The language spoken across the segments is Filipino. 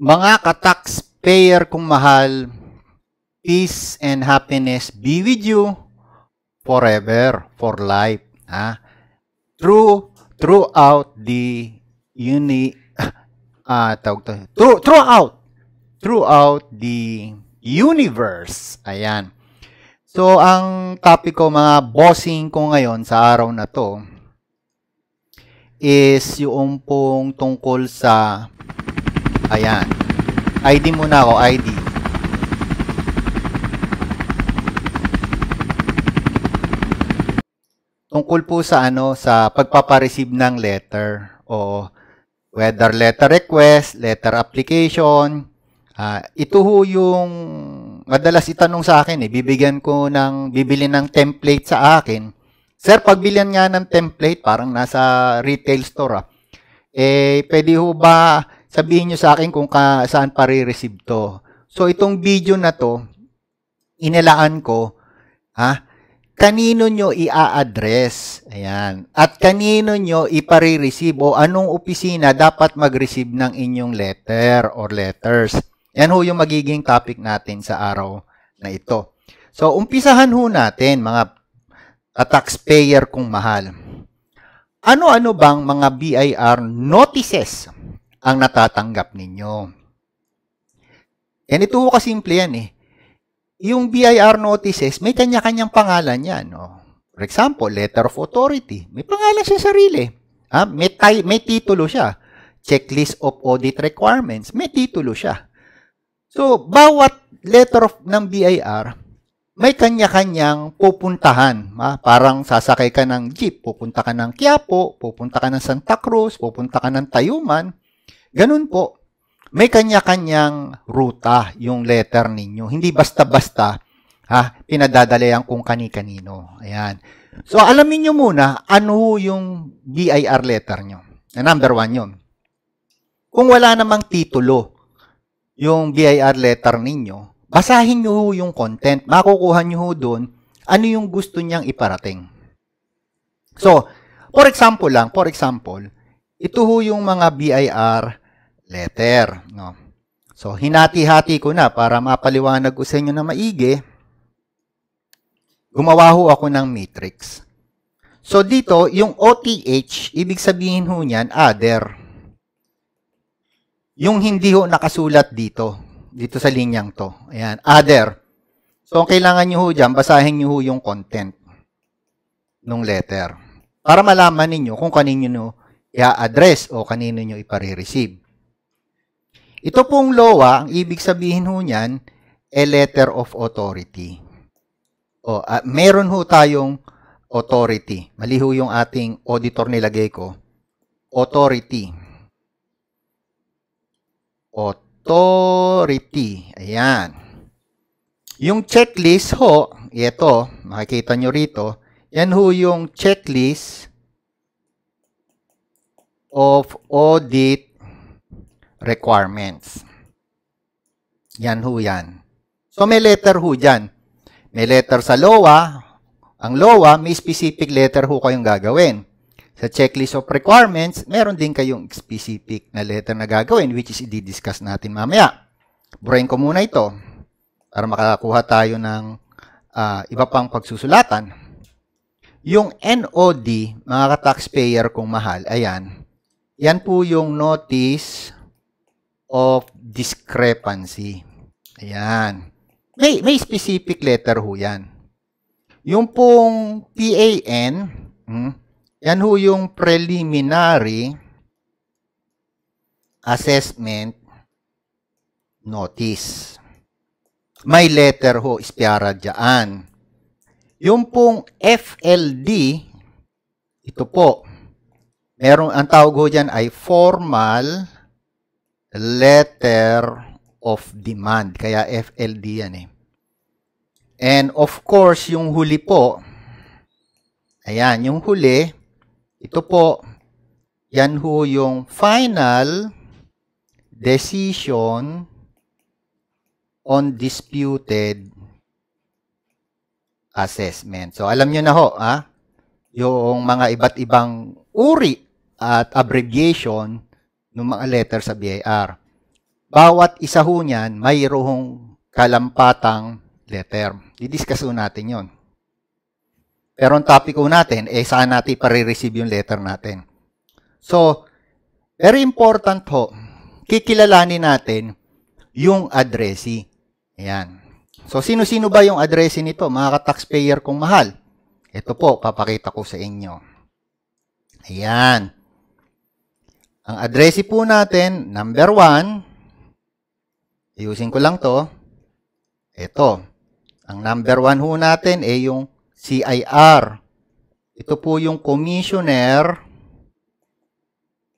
Mga ka-taxpayer kong mahal, peace and happiness be with you forever, for life. Ha? through, throughout the uni, ah, tawag to, through, throughout, throughout the universe. Ayan. So, ang topic ko, mga bossing ko ngayon sa araw na to, is yung pong tungkol sa Ayan. ID muna ako, ID. Tungkol po sa ano, sa pagpapareceive ng letter o whether letter request, letter application. Uh, ito ho yung madalas itanong sa akin, eh, bibigyan ko ng, bibili ng template sa akin. Sir, pagbilian nga ng template, parang nasa retail store ah. Eh, pwede ho ba sabihin nyo sa akin kung ka, saan pa receive to. So, itong video na to, inilaan ko, ha, kanino nyo i-address, ayan, at kanino nyo ipare-receive o anong opisina dapat mag-receive ng inyong letter or letters. Yan ho yung magiging topic natin sa araw na ito. So, umpisahan ho natin mga taxpayer kung mahal. Ano-ano bang mga BIR notices ang natatanggap ninyo. And ito ho simple yan eh. Yung BIR notices, may kanya-kanyang pangalan yan. Oh. For example, letter of authority. May pangalan siya sarili. Ah, May, tay- may titulo siya. Checklist of audit requirements. May titulo siya. So, bawat letter of, ng BIR, may kanya-kanyang pupuntahan. Ha? Parang sasakay ka ng jeep, pupunta ka ng Quiapo, pupunta ka ng Santa Cruz, pupunta ka ng Tayuman, Ganun po. May kanya-kanyang ruta yung letter ninyo. Hindi basta-basta ha, pinadadalayan kung kani-kanino. Ayan. So, alamin nyo muna ano yung BIR letter nyo. Number one yun. Kung wala namang titulo yung BIR letter ninyo, basahin nyo yung content. Makukuha nyo doon ano yung gusto niyang iparating. So, for example lang, for example, ito ho yung mga BIR letter. No? So, hinati-hati ko na para mapaliwanag ko sa inyo na maigi. Gumawa ho ako ng matrix. So, dito, yung OTH, ibig sabihin ho niyan, other. Yung hindi ho nakasulat dito, dito sa linyang to. Ayan, other. So, ang kailangan nyo ho dyan, basahin nyo ho yung content ng letter. Para malaman ninyo kung kanino nyo i-address o kanino nyo ipare-receive. Ito pong LOA, ah, ang ibig sabihin ho niyan, a letter of authority. O, uh, meron ho tayong authority. Mali ho yung ating auditor nilagay ko. Authority. Authority. Ayan. Yung checklist ho, ito, makikita nyo rito, yan ho yung checklist of audit requirements. Yan ho yan. So may letter ho dyan. May letter sa LOA. Ang LOA, may specific letter ho kayong gagawin. Sa checklist of requirements, meron din kayong specific na letter na gagawin which is i-discuss natin mamaya. Burayin ko muna ito para makakuha tayo ng uh, iba pang pagsusulatan. Yung NOD, mga taxpayer kung mahal, ayan, yan po yung notice of discrepancy. Ayan. May, may specific letter ho yan. Yung pong PAN, hmm, yan ho yung preliminary assessment notice. May letter ho, ispiara dyan. Yung pong FLD, ito po, merong, ang tawag ho dyan ay formal letter of demand. Kaya FLD yan eh. And of course, yung huli po, ayan, yung huli, ito po, yan ho yung final decision on disputed assessment. So, alam nyo na ho, ah, yung mga iba't ibang uri at abbreviation ng mga letter sa BIR. Bawat isa ho niyan, mayroong kalampatang letter. Didiscuss ho natin yon. Pero ang topic ho natin, eh saan natin pare-receive yung letter natin. So, very important ho, kikilalanin natin yung addressee. Ayan. So, sino-sino ba yung addressee nito, mga ka-taxpayer kong mahal? Ito po, papakita ko sa inyo. Ayan. Ang addressee po natin, number 1, ayusin ko lang to, ito. Ang number 1 ho natin ay yung CIR. Ito po yung Commissioner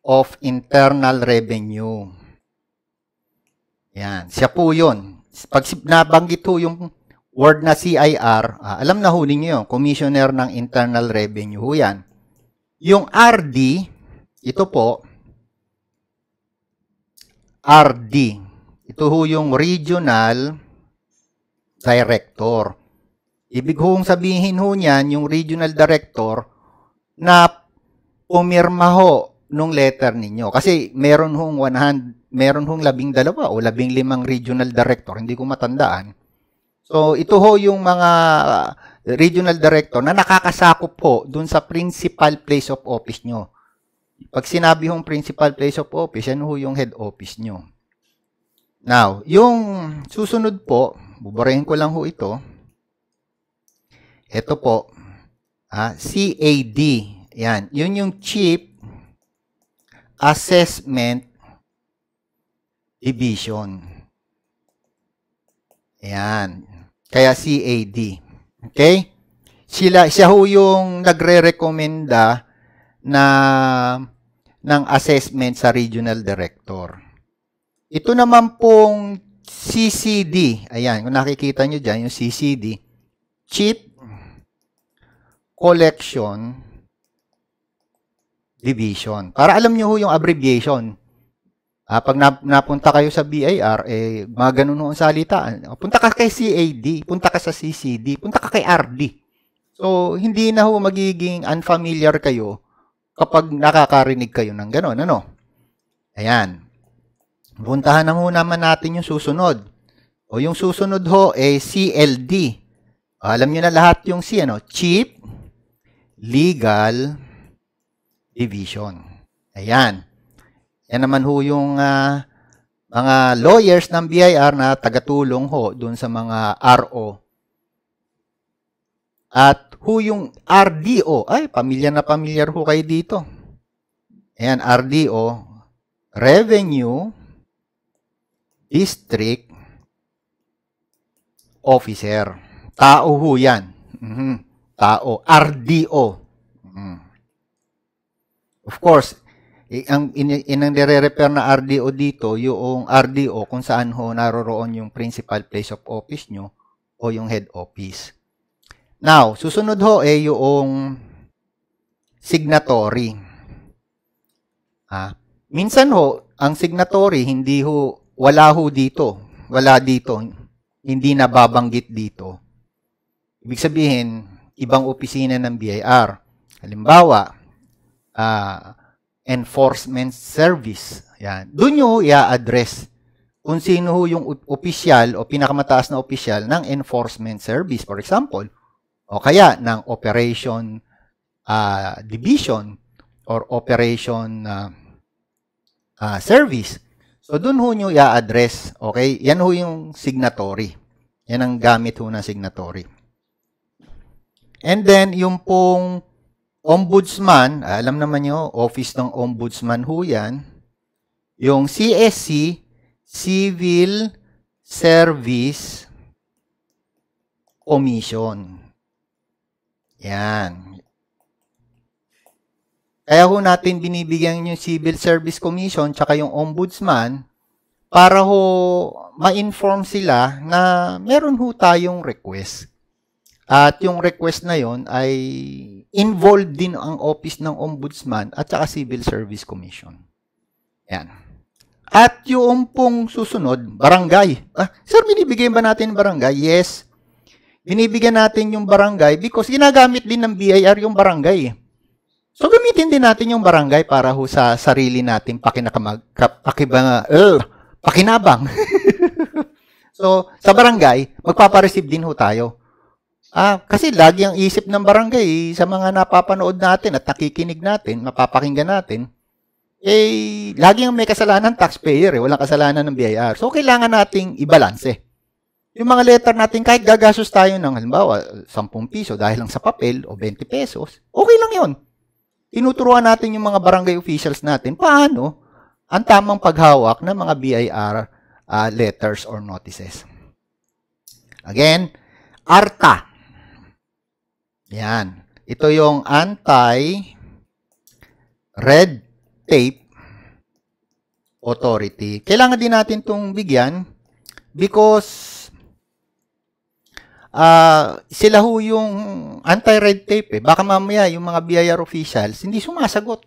of Internal Revenue. Yan, siya po yun. Pag nabanggit ho yung word na CIR, ah, alam na ho ninyo, Commissioner ng Internal Revenue ho yan. Yung RD, ito po, RD. Ito ho yung regional director. Ibig hong sabihin ho niyan, yung regional director na umirma ho nung letter ninyo. Kasi meron hong 100, meron hong labing dalawa o labing limang regional director, hindi ko matandaan. So, ito ho yung mga regional director na nakakasakop po dun sa principal place of office nyo. Pag sinabi hong principal place of office, yan ho yung head office nyo. Now, yung susunod po, buburayin ko lang ho ito. Ito po, ah, CAD. Yan, yun yung Chief Assessment Division. Yan. Kaya CAD. Okay? Sila, siya ho yung nagre-recommenda na ng assessment sa regional director. Ito naman pong CCD, ayan, kung nakikita nyo dyan, yung CCD, Chief Collection Division. Para alam nyo ho yung abbreviation. Ah, pag napunta kayo sa BIR, eh, mga ganun ho ang salitaan. Ah, punta ka kay CAD, punta ka sa CCD, punta ka kay RD. So, hindi na ho magiging unfamiliar kayo kapag nakakarinig kayo ng gano'n, ano? Ayan. Puntahan na muna man natin yung susunod. O yung susunod ho, eh, CLD. Alam nyo na lahat yung C, ano? Cheap Legal Division. Ayan. Yan naman ho yung uh, mga lawyers ng BIR na tagatulong ho dun sa mga RO at ho yung RDO, ay pamilya na pamilyar ho kayo dito. Ayan, RDO, Revenue District Officer. Tao ho yan. Mm-hmm. Tao. RDO. Mm. Of course, ang inang nire-refer na RDO dito, yung RDO kung saan ho naroroon yung principal place of office nyo o yung head office. Now, susunod ho eh yung signatory. Ah, minsan ho, ang signatory hindi ho wala ho dito. Wala dito. Hindi nababanggit dito. Ibig sabihin, ibang opisina ng BIR. Halimbawa, uh, enforcement service. Yan. Doon nyo i-address kung sino ho yung opisyal o pinakamataas na opisyal ng enforcement service. For example, o kaya ng operation uh, division or operation uh, uh, service. So doon ho nyo i-address, okay? Yan ho yung signatory. Yan ang gamit ho ng signatory. And then yung pong ombudsman, alam naman nyo, office ng ombudsman ho yan. Yung CSC, Civil Service Commission. Yan. Kaya ho natin binibigyan yung Civil Service Commission tsaka yung Ombudsman para ho ma-inform sila na meron ho tayong request. At yung request na yon ay involved din ang office ng Ombudsman at saka Civil Service Commission. Yan. At yung pong susunod, barangay. Ah, sir, binibigay ba natin barangay? Yes. Binibigyan natin yung barangay because ginagamit din ng BIR yung barangay. So gamitin din natin yung barangay para ho sa sarili nating pakinakamag pakibang uh, pakinabang. so sa barangay, magpapareceive din ho tayo. Ah, kasi lagi ang isip ng barangay sa mga napapanood natin at nakikinig natin, mapapakinggan natin, eh, lagi ang may kasalanan taxpayer, eh, walang kasalanan ng BIR. So, kailangan nating i-balance eh. Yung mga letter natin, kahit gagastos tayo ng halimbawa 10 piso dahil lang sa papel o 20 pesos, okay lang yon. Tinuturuan natin yung mga barangay officials natin paano ang tamang paghawak ng mga BIR uh, ah, letters or notices. Again, ARTA. Yan. Ito yung anti-red tape authority. Kailangan din natin itong bigyan because uh, sila ho yung anti-red tape. Eh. Baka mamaya yung mga BIR officials hindi sumasagot.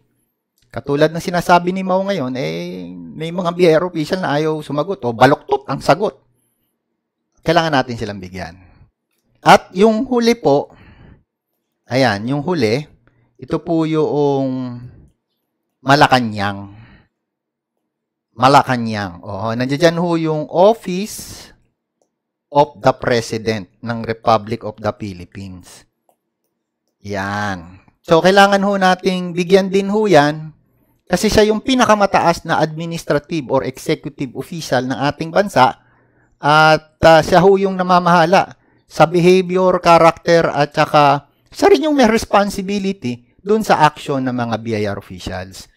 Katulad ng sinasabi ni Mao ngayon, eh, may mga BIR official na ayaw sumagot o baloktot ang sagot. Kailangan natin silang bigyan. At yung huli po, ayan, yung huli, ito po yung Malacanang. Malacanang. Oo, nandiyan ho yung office of the President ng Republic of the Philippines. Yan. So, kailangan ho nating bigyan din ho yan kasi siya yung pinakamataas na administrative or executive official ng ating bansa at uh, siya ho yung namamahala sa behavior, character at saka siya rin yung may responsibility dun sa action ng mga BIR officials.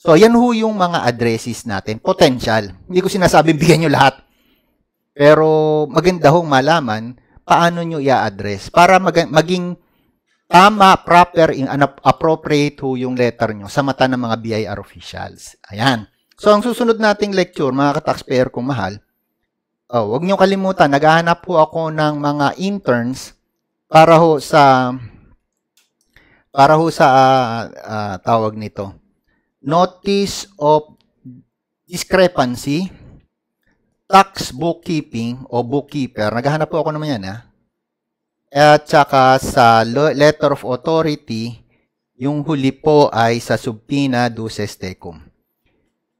So, yan ho yung mga addresses natin. Potential. Hindi ko sinasabing bigyan nyo lahat. Pero maganda hong malaman paano nyo i-address para mag- maging tama, proper, in, appropriate ho yung letter nyo sa mata ng mga BIR officials. Ayan. So, ang susunod nating lecture, mga ka-taxpayer kong mahal, oh, wag nyo kalimutan, naghahanap po ako ng mga interns para ho sa para ho sa uh, uh, tawag nito notice of discrepancy tax bookkeeping o bookkeeper, naghahanap po ako naman yan ha. At saka sa letter of authority, yung huli po ay sa subpina duces tecum.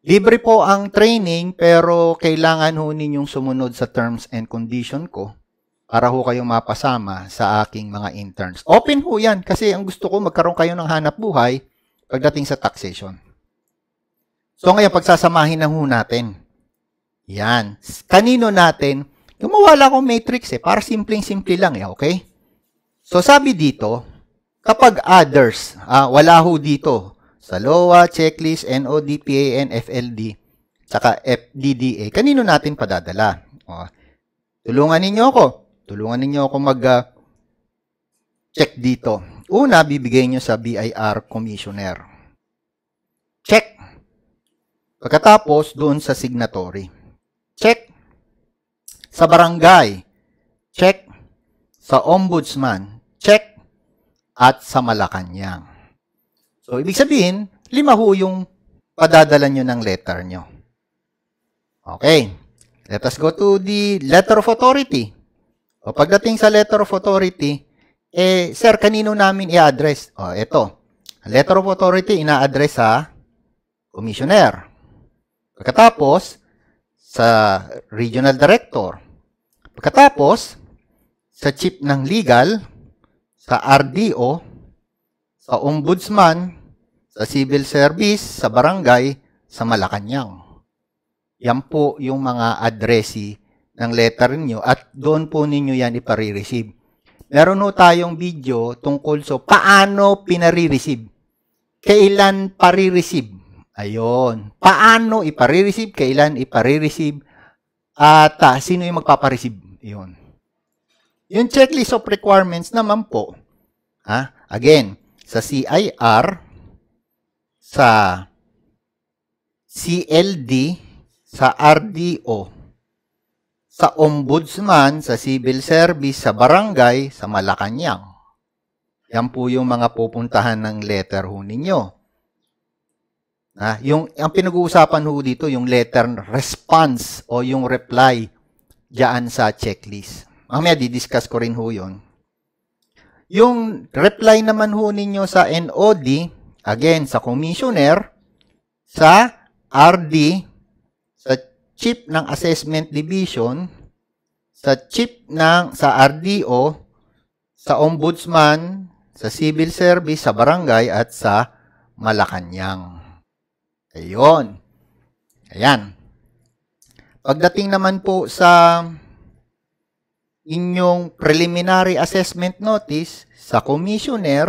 Libre po ang training pero kailangan ho ninyong sumunod sa terms and condition ko para ho kayong mapasama sa aking mga interns. Open ho yan kasi ang gusto ko magkaroon kayo ng hanap buhay pagdating sa taxation. So ngayon pagsasamahin na ho natin yan. Kanino natin? Gumawa lang akong matrix eh, para simpleng-simple lang eh, okay? So sabi dito, kapag others, ah, wala ho dito, sa LOA, checklist, NODPAN, FLD, tsaka FDDA, kanino natin padadala? O, oh, tulungan ninyo ako. Tulungan ninyo ako mag-check ah, uh, dito. Una, bibigay nyo sa BIR Commissioner. Check. Pagkatapos, doon sa signatory. Sa barangay, check. Sa ombudsman, check. At sa Malacanang. So, ibig sabihin, lima ho yung padadala nyo ng letter nyo. Okay. Let us go to the letter of authority. O pagdating sa letter of authority, eh, sir, kanino namin i-address? O, ito. Letter of authority, ina-address sa commissioner. Pagkatapos, sa regional director. Katapos, sa chief ng legal, sa RDO, sa ombudsman, sa civil service, sa barangay, sa Malacanang. Yan po yung mga addressee ng letter niyo at doon po ninyo yan ipare-receive. Meron po tayong video tungkol so paano pinare-receive. Kailan pare-receive. Ayun. Paano ipare-receive, kailan ipare-receive, at uh, sino yung magpapareceive iyon. Yung checklist of requirements naman po, ha? again, sa CIR, sa CLD, sa RDO, sa ombudsman, sa civil service, sa barangay, sa Malacanang. Yan po yung mga pupuntahan ng letter ho ninyo. Ha? Yung, ang pinag-uusapan ho dito, yung letter response o yung reply dyan sa checklist. Mamaya didiscuss ko rin ho yun. Yung reply naman ho ninyo sa NOD, again, sa commissioner, sa RD, sa chief ng assessment division, sa chief ng sa RDO, sa ombudsman, sa civil service, sa barangay at sa Malacanang. Ayun. Ayan. Pagdating naman po sa inyong preliminary assessment notice sa commissioner,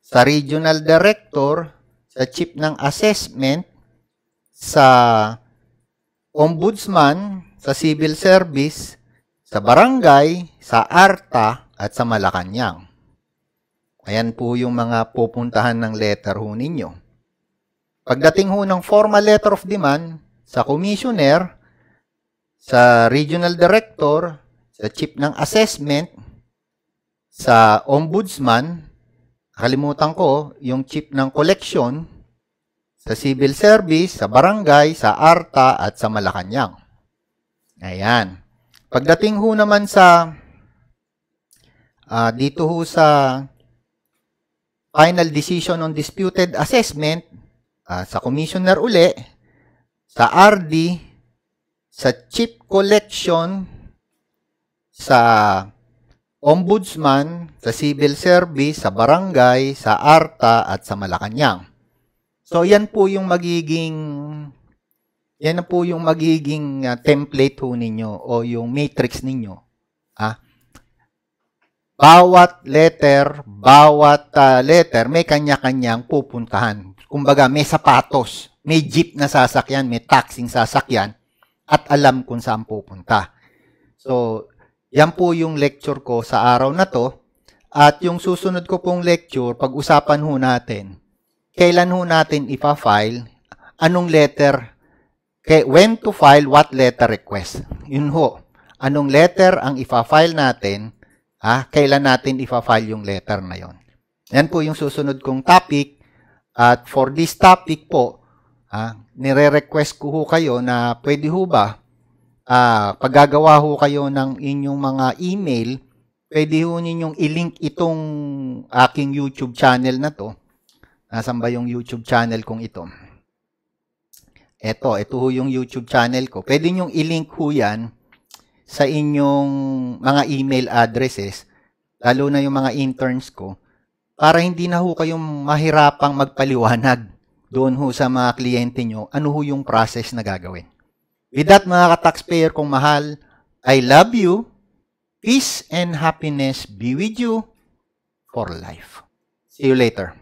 sa regional director, sa chief ng assessment, sa ombudsman, sa civil service, sa barangay, sa ARTA, at sa Malacanang. Ayan po yung mga pupuntahan ng letter ho ninyo. Pagdating ho ng formal letter of demand sa commissioner, sa regional director, sa chief ng assessment, sa ombudsman, kalimutan ko, yung chief ng collection, sa civil service, sa barangay, sa ARTA, at sa Malacanang. Ayan. Pagdating ho naman sa, uh, dito ho sa final decision on disputed assessment, uh, sa commissioner uli, sa RD, sa chip collection, sa ombudsman, sa civil service, sa barangay, sa ARTA, at sa Malacanang. So, yan po yung magiging, yan na po yung magiging uh, template ho ninyo o yung matrix ninyo. Ah. Bawat letter, bawat uh, letter, may kanya-kanyang pupuntahan. Kumbaga, may sapatos, may jeep na sasakyan, may taxing sasakyan, at alam kung saan pupunta. So, yan po yung lecture ko sa araw na to. At yung susunod ko pong lecture, pag-usapan ho natin, kailan ho natin ipa-file, anong letter, kay, when to file what letter request. Yun ho, anong letter ang ipa-file natin, ha, kailan natin ipa-file yung letter na yon. Yan po yung susunod kong topic. At for this topic po, Ah, nire-request ko ho kayo na pwede ho ba ah, paggagawa ho kayo ng inyong mga email, pwede ho ninyong ilink itong aking YouTube channel na to. Nasaan ba yung YouTube channel kong ito? Eto, ito ho yung YouTube channel ko. Pwede nyong ilink ho yan sa inyong mga email addresses, lalo na yung mga interns ko, para hindi na ho kayong mahirapang magpaliwanag doon ho sa mga kliyente nyo, ano ho yung process na gagawin. With that, mga ka-taxpayer kong mahal, I love you. Peace and happiness be with you for life. See you later.